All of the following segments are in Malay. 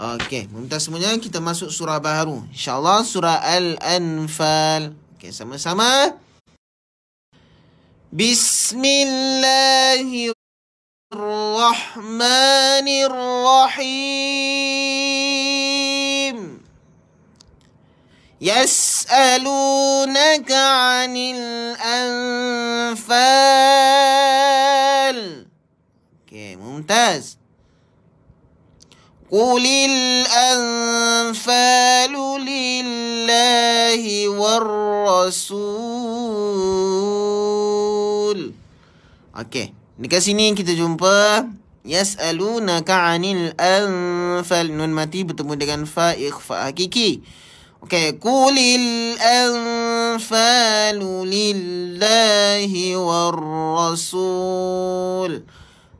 Okey, mumtaz semuanya kita masuk surah baharu. InsyaAllah surah Al-Anfal. Okey, sama-sama. Bismillahirrahmanirrahim. Yas'alunaka 'anil anfal. Okey, mumtaz. قل الأنفال لله والرسول أوكي نكاسينين كده جمبا يسألونك عن الأنفال نون متي بتمو دغان فا إخفاء حقيقي أوكي قل الأنفال لله والرسول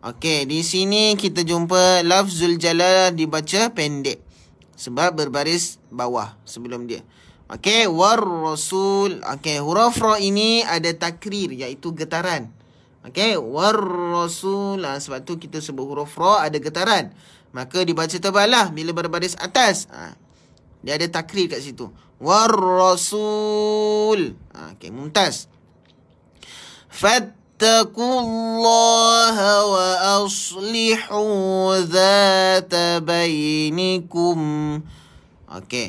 Okey, di sini kita jumpa lafzul jalalah dibaca pendek. Sebab berbaris bawah sebelum dia. Okey, war rasul. Okey, huruf ra ini ada takrir iaitu getaran. Okey, war rasul. Ha, sebab tu kita sebut huruf ra ada getaran. Maka dibaca tebal lah bila berbaris atas. Ha, dia ada takrir kat situ. War rasul. Ah, okey, mumtaz. Fat فاتقوا الله وأصلحوا ذات بينكم أوكي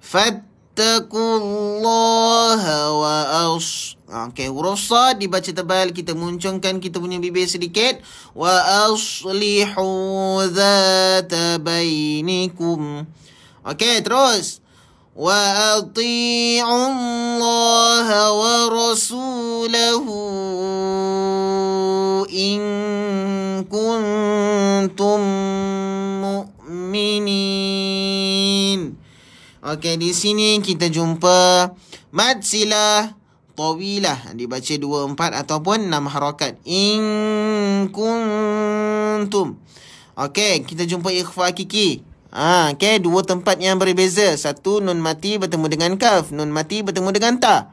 فاتقوا الله وأص Okey, huruf sa dibaca tebal, kita muncungkan kita punya bibir sedikit. Wa aslihu dzata bainikum. Okey, terus. وأطيعوا الله ورسوله إن كنتم مؤمنين Okay, di sini kita jumpa Mat sila Tawilah Dibaca dua empat ataupun enam harokat In kuntum Okay, kita jumpa ikhfa kiki Ah, ha, okay, dua tempat yang berbeza. Satu nun mati bertemu dengan kaf, nun mati bertemu dengan ta.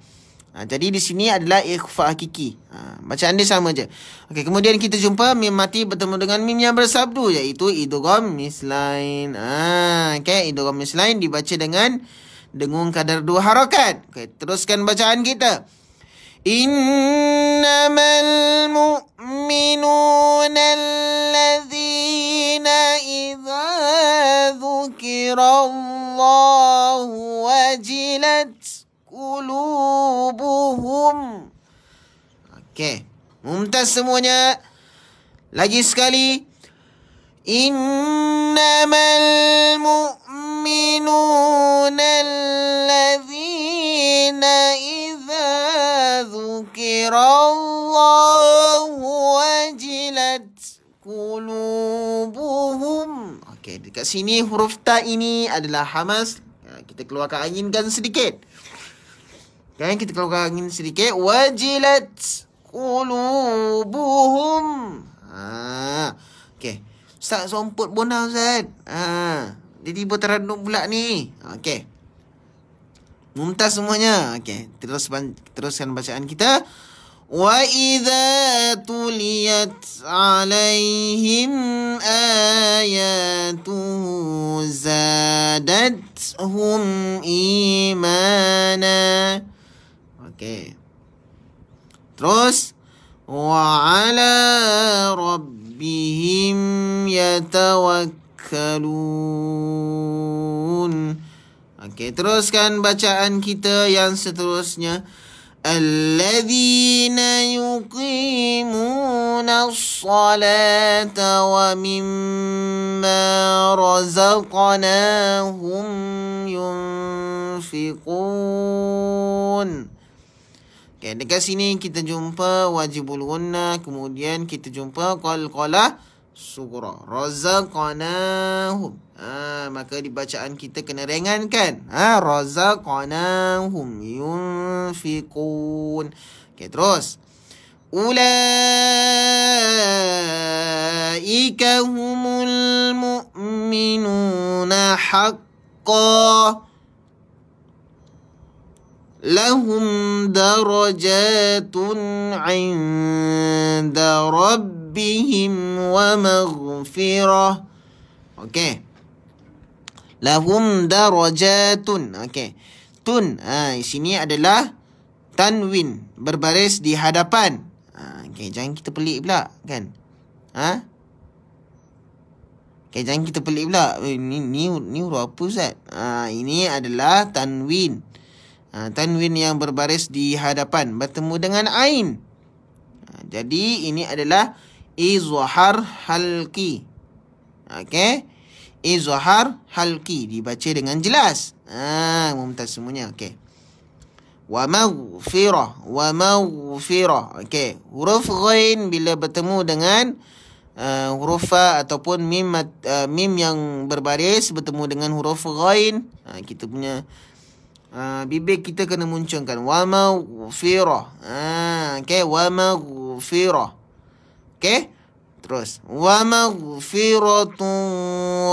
Ha, jadi di sini adalah ikhfa hakiki. Ha, macam ni sama je. Okay, kemudian kita jumpa mim mati bertemu dengan mim yang bersabdu iaitu idgham mislain. Ah, ha, okey, idgham mislain dibaca dengan dengung kadar dua harakat. Okay, teruskan bacaan kita. Innamal mu'minuna allazina idza ذكر الله وجلت قلوبهم Okey Mumtaz semuanya Lagi sekali Innamal mu'minuna alladhina idha dhukirallah qulubuhum. Okey, dekat sini huruf ta ini adalah hamas. Ya, kita keluarkan angin kan sedikit. Kan kita keluarkan angin sedikit. Wajilat qulubuhum. Ha. Okey. Ustaz somput bona Ustaz. Ha. Dia tiba terandum pula ni. Okey. Muntah semuanya. Okey. Terus teruskan bacaan kita. وإذا تليت عليهم آياته زادتهم إيمانا okay. Terus وعلى ربهم يتوكلون okay. Teruskan bacaan kita yang seterusnya. الذين يقيمون الصلاة ومما رزقناهم ينفقون Okay, dekat sini kita jumpa wajibul gunnah, kemudian kita jumpa qalqalah, Kol sughra razaqnahum ha maka di bacaan kita kena ringankan ha razaqnahum yunfiqun okey terus ulaika mu'minuna haqqan لهم درجات عند ربهم ومغفرة okay. لهم درجات okay. tun ha, sini adalah tanwin berbaris di hadapan ha, okay. jangan kita pelik pula kan ha? okay, jangan kita pelik pula eh, ni ni ni huruf apa Ustaz ha, ini adalah tanwin ha, tanwin yang berbaris di hadapan bertemu dengan ain ha, jadi ini adalah izhar halki. okey izhar halki dibaca dengan jelas ha mumtaz semuanya okey wa maghfirah wa maghfirah okey huruf ghain bila bertemu dengan uh, huruf fa ataupun mim uh, mim yang berbaris bertemu dengan huruf ghain uh, kita punya Ha, bibir kita kena muncungkan wa maghfira ah ha, okey wa maghfira okey terus wa maghfiratu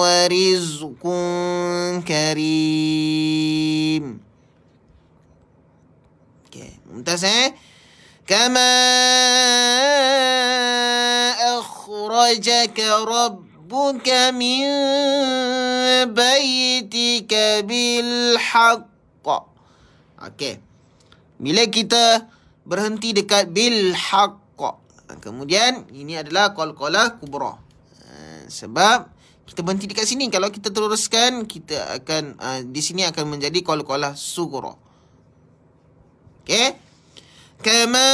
wa rizqun karim okey muntas eh kama akhrajaka rabb ربك من بيتك بالحق Okey. Bila kita berhenti dekat bil haqq. Kemudian ini adalah qalqalah kubra. Eh, sebab kita berhenti dekat sini. Kalau kita teruskan, kita akan eh, di sini akan menjadi qalqalah sughra. Okey. Kama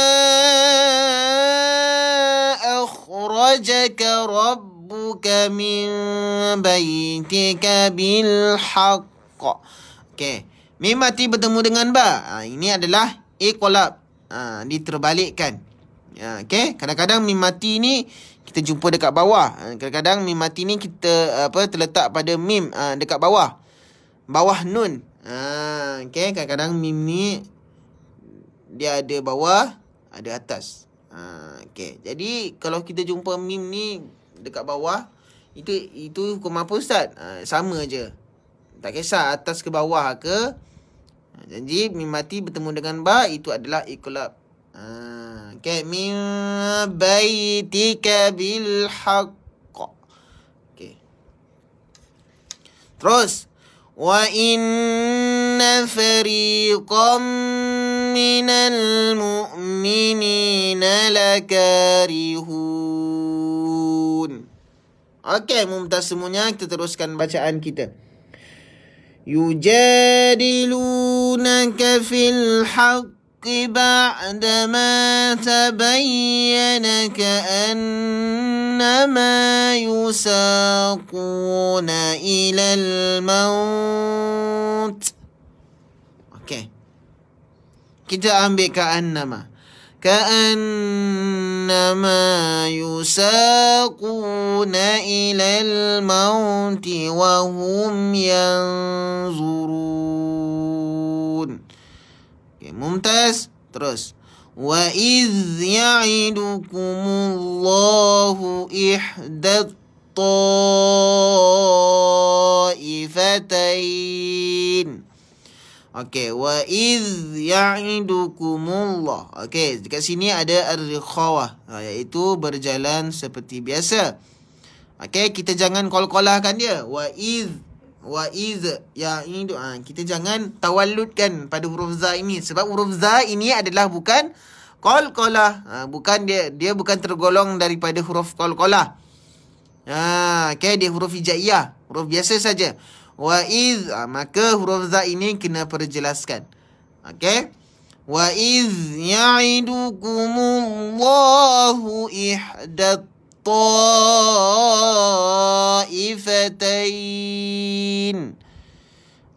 akhrajaka rabbuka min baytika bil haqq. Okey. Mimati bertemu dengan ba. Ha, ini adalah ikolab. Ha, ini Ha, okay. Kadang-kadang mimati ti ni kita jumpa dekat bawah. Ha, kadang-kadang mimah ti ni kita apa terletak pada mim ha, dekat bawah. Bawah nun. Ha, okay. Kadang-kadang mim ni dia ada bawah, ada atas. Ha, okay. Jadi kalau kita jumpa mim ni dekat bawah, itu itu hukum apa Ha, sama aja. Tak kisah atas ke bawah ke. Jadi mim mati bertemu dengan ba itu adalah ikhlab. Ha, okay. Mim baitika bil haqq. Okay. Terus. Wa inna fariqam minal mu'minina lakarihun. Okey, mumtaz semuanya. Kita teruskan bacaan kita. يجادلونك في الحق بعدما تبين كأنما يساقون إلى الموت okay. كده ambil كأنما كأنما يساقون إلى الموت وهم ينظرون ممتاز ترس وإذ يعدكم الله إحدى الطائفتين Okey, wa iz ya'idukumullah. Okey, dekat sini ada ar-khawah ha, iaitu berjalan seperti biasa. Okey, kita jangan kol-kolahkan dia. Wa iz wa iz ya'idu. Ha, kita jangan tawalludkan pada huruf za ini sebab huruf za ini adalah bukan kol-kolah. Ha, bukan dia dia bukan tergolong daripada huruf kol-kolah. Ha, okey, dia huruf hijaiyah, huruf biasa saja. Wa iz ah, maka huruf za ini kena perjelaskan. Okey. Wa iz ya'idukumullahu ihdat ta'ifatain.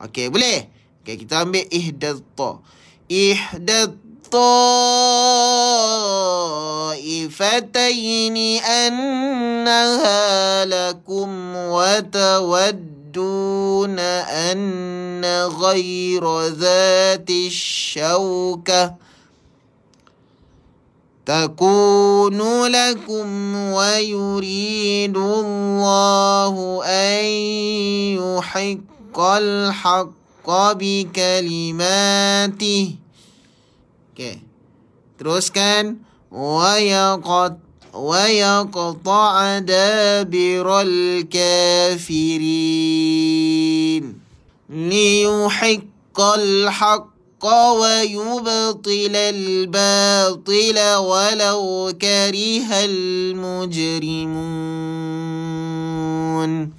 Okey, boleh? Okay kita ambil ihda ta. Ihda ta'ifatain annaha lakum wa tawad يشهدون أن غير ذات الشوكة تكون لكم ويريد الله أن يحق الحق بكلماته okay. Teruskan ويقطع ويقطع دابر الكافرين ليحق الحق ويبطل الباطل ولو كره المجرمون